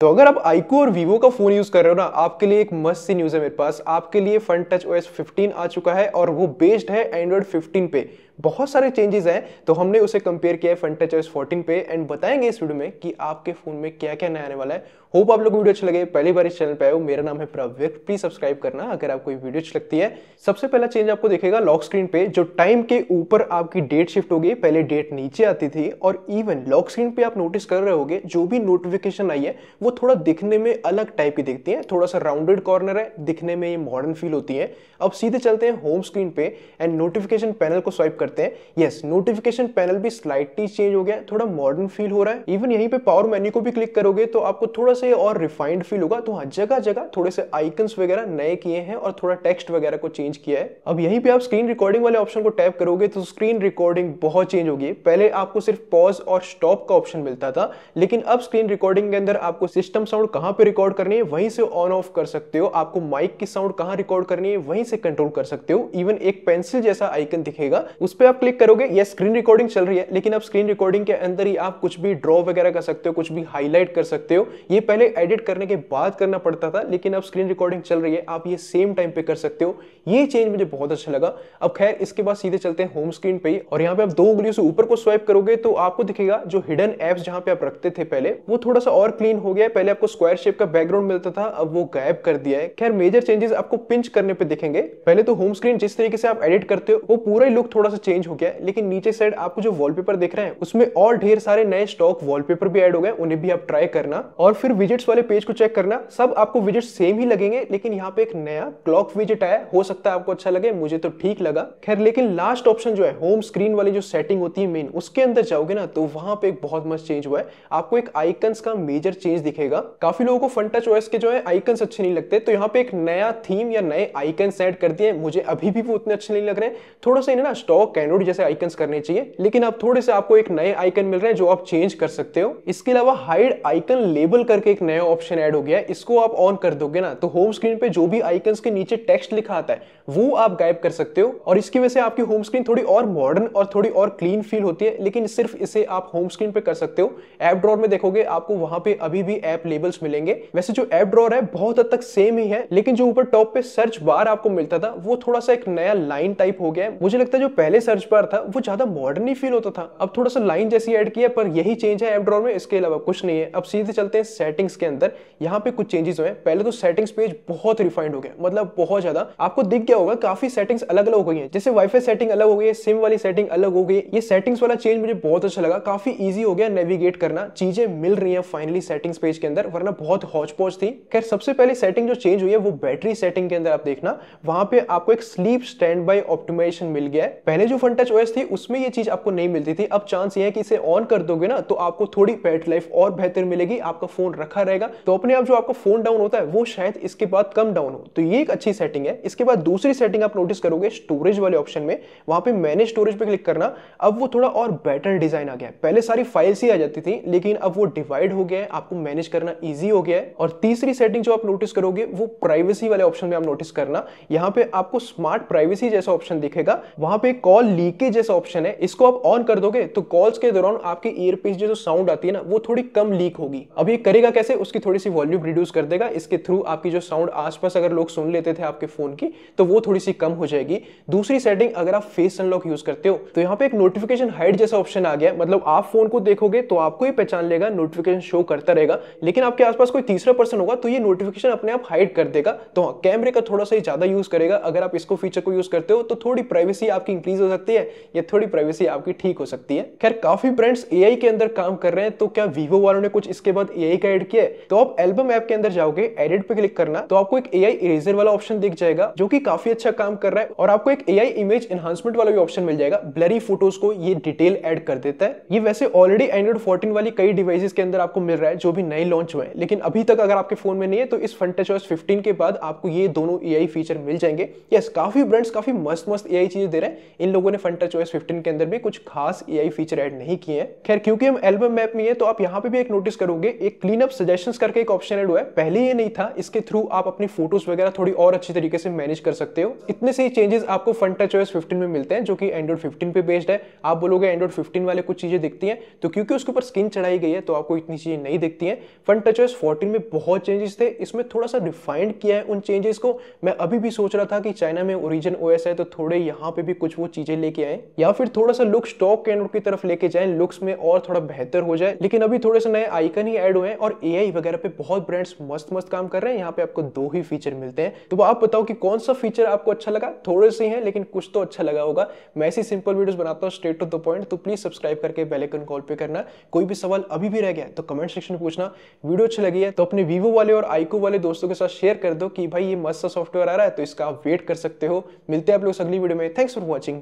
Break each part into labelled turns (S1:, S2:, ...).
S1: तो अगर आप आईको और वीवो का फोन यूज कर रहे हो ना आपके लिए एक मस्त सी न्यूज है मेरे पास आपके लिए फ्रंट टच ओएस 15 आ चुका है और वो बेस्ड है एंड्रॉइड 15 पे बहुत सारे चेंजेस हैं तो हमने उसे कंपेयर किया है फंटेच ओएस फोर्टीन पे एंड बताएंगे इस वीडियो में कि आपके फोन में क्या क्या नया आने वाला है होप आप लोग वीडियो अच्छा लगे पहली बार इस चैनल पे आयो मेरा नाम है प्रव्यक प्लीज सब्सक्राइब करना अगर आपको वीडियो अच्छी लगती है सबसे पहला चेंज आपको देखेगा लॉक स्क्रीन पे जो टाइम के ऊपर आपकी डेट शिफ्ट होगी पहले डेट नीचे आती थी और इवन लॉक स्क्रीन पे आप नोटिस कर रहे होगे जो भी नोटिफिकेशन आई है वो थोड़ा दिखने में अलग टाइप की दिखती है थोड़ा सा राउंडेड कॉर्नर है दिखने में ये मॉडर्न फील होती है अब सीधे चलते हैं होम स्क्रीन पे एंड नोटिफिकेशन पैनल को स्वाइप कर करते हैं यस नोटिफिकेशन पैनल भी स्लाइटली चेंज हो गया थोड़ा मॉडर्न फील हो रहा है इवन यहीं पे पावर मेन्यू को भी क्लिक करोगे तो आपको थोड़ा सा और रिफाइंड फील होगा तो हाँ जगह जगह थोड़े से आइकन्स वगैरह नए किए हैं और थोड़ा टेक्स्ट वगैरह को चेंज किया है अब यहीं पर आप स्क्रीन रिकॉर्डिंग वाले ऑप्शन को टैप करोगे तो स्क्रीन रिकॉर्डिंग बहुत चेंज होगी पहले आपको सिर्फ पॉज और स्टॉप का ऑप्शन मिलता था लेकिन अब स्क्रीन रिकॉर्डिंग के अंदर आपको सिस्टम साउंड कहाँ पे रिकॉर्ड करनी है वहीं से ऑन ऑफ कर सकते हो आपको माइक की साउंड कहाँ रिकॉर्ड करनी है वहीं से कंट्रोल कर सकते हो इवन एक पेंसिल जैसा आइकन दिखेगा उस पर आप क्लिक करोगे ये स्क्रीन रिकॉर्डिंग चल रही है लेकिन आप स्क्रीन रिकॉर्डिंग के अंदर ही आप कुछ भी ड्रॉ वगैरह कर सकते हो कुछ भी हाईलाइट कर सकते हो ये पहले एडिट करने के बाद करना पड़ता था लेकिन अब स्क्रीन रिकॉर्डिंग चल रही है आप ये सेम टाइम पे कर सकते हो ये चेंज मुझे बहुत अच्छा लगा अब खैर इसके बाद सीधे चलते हैं होम स्क्रीन पे और यहाँ पे आप दो उंगलियों से ऊपर को स्वाइप करोगे तो आपको दिखेगा जो हिडन एप्स जहाँ पे आप रखते थे पहले वो थोड़ा सा और क्लीन हो गया पहले आपको स्क्वायर शेप का बैकग्राउंड मिलता था अब वो गायब कर दिया है खैर मेजर चेंजेस आपको पिंच करने पर दिखेंगे पहले तो होम स्क्रीन जिस तरीके से आप एडिट करते हो वो पूरा ही लुक थोड़ा सा चेंज हो गया है लेकिन नीचे साइड आपको जो वॉलपेपर देख रहे हैं उसमें और ढेर सारे नए स्टॉक वॉलपेपर भी ऐड हो गए उन्हें भी आप ट्राई करना और फिर विजिट्स वाले पेज को चेक करना सब आपको विजिट सेम ही लगेंगे लेकिन यहाँ पे एक नया क्लॉक विजिट आया हो सकता है आपको अच्छा लगे मुझे तो ठीक लगा खैर लेकिन लास्ट ऑप्शन जो है होम स्क्रीन वाली जो सेटिंग होती है मेन उसके अंदर जाओगे ना तो वहां पर एक बहुत मस्त चेंज हुआ है आपको एक आइकन्स का मेजर चेंज दिखेगा काफी लोगों को फंटा चॉइस के जो है आइकन्स अच्छे नहीं लगते तो यहाँ पे एक नया थीम या नए आइकन्स ऐड कर दिए मुझे अभी भी वो उतने अच्छे नहीं लग रहे थोड़ा सा ना स्टॉक कैनोड जैसे आइकन करने चाहिए लेकिन अब थोड़े से आपको एक नए आइकन मिल रहे हैं जो आप चेंज कर सकते हो इसके अलावा हाइड आइकन लेबल करके एक नया ऑप्शन एड हो गया है इसको आप ऑन कर दोगे ना तो होम स्क्रीन पे जो भी आइकन के नीचे टेक्स्ट लिखा आता है वो आप गायब कर सकते हो और इसकी वजह से आपकी होम स्क्रीन थोड़ी और मॉडर्न और थोड़ी और क्लीन फील होती है लेकिन सिर्फ इसे आप होम स्क्रीन पे कर सकते हो ऐप ड्रॉर में देखोगे आपको वहां पे अभी भी ऐप लेबल्स मिलेंगे वैसे जो ऐप ड्रॉर है बहुत हद तक सेम ही है लेकिन जो ऊपर टॉप पे सर्च बार आपको मिलता था वो थोड़ा सा एक नया लाइन टाइप हो गया है मुझे लगता है जो पहले पहले सर्च बार था वो ज़्यादा मॉडर्न ही फील होता था अब थोड़ा सा लाइन जैसी ऐड किया पर यही चेंज है एपड्रॉर में इसके अलावा कुछ नहीं है अब सीधे चलते हैं सेटिंग्स के अंदर यहाँ पे कुछ चेंजेस हुए पहले तो सेटिंग्स पेज बहुत रिफाइंड हो गया मतलब बहुत ज़्यादा आपको दिख गया होगा काफी सेटिंग्स अलग अलग हो गई है जैसे वाईफाई सेटिंग अलग हो गई है सिम वाली सेटिंग अलग हो गई ये सेटिंग्स वाला चेंज मुझे बहुत अच्छा लगा काफी ईजी हो गया नेविगेट करना चीजें मिल रही है फाइनली सेटिंग्स पेज के अंदर वरना बहुत हौच थी खैर सबसे पहले सेटिंग जो चेंज हुई है वो बैटरी सेटिंग के अंदर आप देखना वहां पे आपको एक स्लीप स्टैंड बाई ऑप्टिमाइजेशन मिल गया है पहले जो फन टच ओएस थी उसमें ये चीज आपको नहीं मिलती थी अब चांस ये है कि इसे ऑन कर दोगे ना तो आपको थोड़ी बैटरी लाइफ और बेहतर मिलेगी आपका फोन रखा रहेगा तो अपने आप जो आपका फोन डाउन होता है वो शायद इसके बाद कम डाउन हो तो ये एक अच्छी सेटिंग है इसके बाद दूसरी सेटिंग आप नोटिस करोगे स्टोरेज वाले ऑप्शन में वहां पर मैनेज स्टोरेज पर क्लिक करना अब वो थोड़ा और बेटर डिजाइन आ गया है पहले सारी फाइल्स ही आ जाती थी लेकिन अब वो डिवाइड हो गया है आपको मैनेज करना ईजी हो गया है और तीसरी सेटिंग जो आप नोटिस करोगे वो प्राइवेसी वाले ऑप्शन में आप नोटिस करना यहाँ पे आपको स्मार्ट प्राइवेसी जैसा ऑप्शन दिखेगा वहां पे एक कॉल लीकेज जैसा ऑप्शन है इसको आप ऑन कर दोगे तो कॉल्स के दौरान आपके ईयरपीस जो साउंड आती है ना वो थोड़ी कम लीक होगी अब ये करेगा कैसे उसकी थोड़ी सी वॉल्यूम रिड्यूस कर देगा इसके थ्रू आपकी जो साउंड आसपास अगर लोग सुन लेते थे आपके फोन की तो वो थोड़ी सी कम हो जाएगी दूसरी सेटिंग अगर आप फेस अनलॉक यूज करते हो तो यहाँ पे एक नोटिफिकेशन हाइड जैसा ऑप्शन आ गया मतलब आप फोन को देखोगे तो आपको ही पहचान लेगा नोटिफिकेशन शो करता रहेगा लेकिन आपके आसपास कोई तीसरा पर्सन होगा तो ये नोटिफिकेशन अपने आप हाइड कर देगा तो कैमरे हाँ, का थोड़ा सा ज्यादा यूज करेगा अगर आप इसको फीचर को यूज करते हो तो थोड़ी प्राइवेसी आपकी इंक्रीज हो हो सकती है या थोड़ी प्राइवेसी आपकी ठीक हो सकती है खैर काफी ब्रांड्स ए के अंदर काम कर रहे हैं तो क्या वीवो वालों ने कुछ इसके बाद ए का एड किया तो आप एल्बम ऐप के अंदर जाओगे एडिट पे क्लिक करना तो आपको एक ए इरेजर वाला ऑप्शन दिख जाएगा जो की काफी अच्छा काम कर रहा है और आपको एक ए इमेज एनहांसमेंट वाला भी ऑप्शन मिल जाएगा ब्लरी फोटोज को ये डिटेल एड कर देता है ये वैसे ऑलरेडी एंड्रॉइड फोर्टीन वाली कई डिवाइसेस के अंदर आपको मिल रहा है जो भी नए लॉन्च हुए हैं लेकिन अभी तक अगर आपके फोन में नहीं है तो इस फंटा चॉइस फिफ्टीन के बाद आपको ये दोनों ए फीचर मिल जाएंगे यस काफी ब्रांड्स काफी मस्त मस्त ए चीजें दे रहे हैं इन लोगों ने फंटा चॉइस 15 के अंदर भी कुछ खास ए फीचर ऐड नहीं किए हैं खैर क्योंकि हम एल्बम मैप में है तो आप यहाँ पे भी एक नोटिस करोगे एक क्लीन अप सजेशन करके एक ऑप्शन एड हुआ है पहले ये नहीं था इसके थ्रू आप अपनी फोटोज वगैरह थोड़ी और अच्छी तरीके से मैनेज कर सकते हो इतने से ही चेंजेस आपको फंटा चॉइस फिफ्टीन में मिलते हैं जो कि एंड्रॉइड फिफ्टीन पे बेस्ड है आप बोलोगे एंड्रॉइड फिफ्टीन वाले कुछ चीजें दिखती है तो क्योंकि उसके ऊपर स्किन चढ़ाई गई है तो आपको इतनी चीजें नहीं दिखती है फंटा चॉइस फोर्टीन में बहुत चेंजेस थे इसमें थोड़ा सा रिफाइंड किया है उन चेंजेस को मैं अभी भी सोच रहा था कि चाइना में ओरिजिन ओएस है तो थोड़े यहाँ पे भी कुछ वो चीजें चीजें लेके आए या फिर थोड़ा सा लुक स्टॉक कैंड की तरफ लेके जाए लुक्स में और थोड़ा बेहतर हो जाए लेकिन अभी थोड़े से नए आइकन ही एड हुए हैं और ए वगैरह पे बहुत ब्रांड्स मस्त मस्त काम कर रहे हैं यहाँ पे आपको दो ही फीचर मिलते हैं तो आप बताओ कि कौन सा फीचर आपको अच्छा लगा थोड़े से है लेकिन कुछ तो अच्छा लगा होगा मैं ऐसी सिंपल वीडियो बनाता हूँ स्ट्रेट टू द पॉइंट तो प्लीज सब्सक्राइब करके बेलेकन कॉल पे करना कोई भी सवाल अभी भी रह गया तो कमेंट सेक्शन में पूछना वीडियो अच्छी लगी है तो अपने वीवो वाले और आईको वाले दोस्तों के साथ शेयर कर दो कि भाई ये मस्त सा सॉफ्टवेयर आ रहा है तो इसका आप वेट कर सकते हो मिलते हैं आप लोग अगली वीडियो में thanks for watching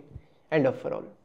S1: End of for all.